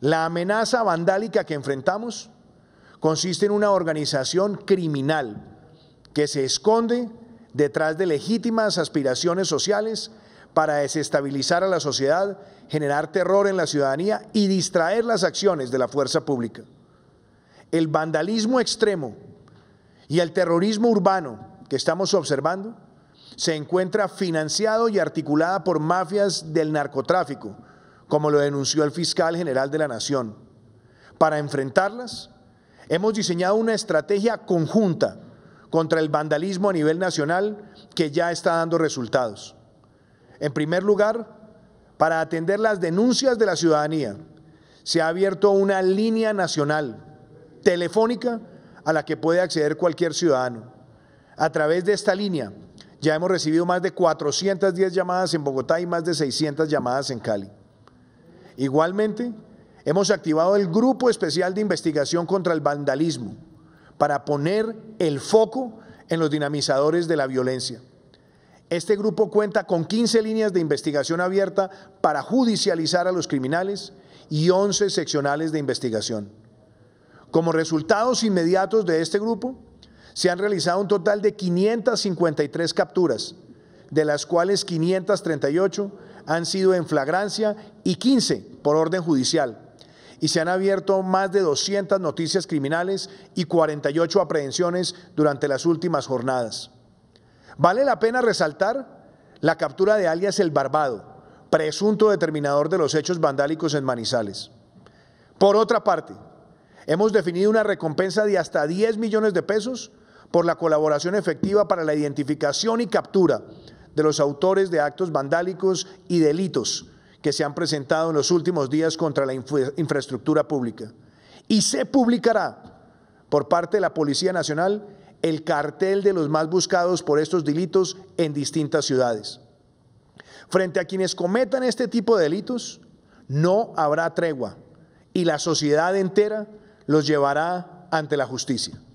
La amenaza vandálica que enfrentamos consiste en una organización criminal que se esconde detrás de legítimas aspiraciones sociales para desestabilizar a la sociedad, generar terror en la ciudadanía y distraer las acciones de la fuerza pública. El vandalismo extremo y el terrorismo urbano que estamos observando se encuentra financiado y articulada por mafias del narcotráfico, como lo denunció el fiscal general de la Nación. Para enfrentarlas, hemos diseñado una estrategia conjunta contra el vandalismo a nivel nacional que ya está dando resultados. En primer lugar, para atender las denuncias de la ciudadanía, se ha abierto una línea nacional telefónica a la que puede acceder cualquier ciudadano. A través de esta línea ya hemos recibido más de 410 llamadas en Bogotá y más de 600 llamadas en Cali. Igualmente, hemos activado el Grupo Especial de Investigación contra el Vandalismo para poner el foco en los dinamizadores de la violencia. Este grupo cuenta con 15 líneas de investigación abierta para judicializar a los criminales y 11 seccionales de investigación. Como resultados inmediatos de este grupo, se han realizado un total de 553 capturas, de las cuales 538 han sido en flagrancia y 15 por orden judicial. Y se han abierto más de 200 noticias criminales y 48 aprehensiones durante las últimas jornadas. Vale la pena resaltar la captura de alias El Barbado, presunto determinador de los hechos vandálicos en Manizales. Por otra parte, hemos definido una recompensa de hasta 10 millones de pesos por la colaboración efectiva para la identificación y captura de los autores de actos vandálicos y delitos que se han presentado en los últimos días contra la infraestructura pública. Y se publicará por parte de la Policía Nacional el cartel de los más buscados por estos delitos en distintas ciudades. Frente a quienes cometan este tipo de delitos, no habrá tregua y la sociedad entera los llevará ante la justicia.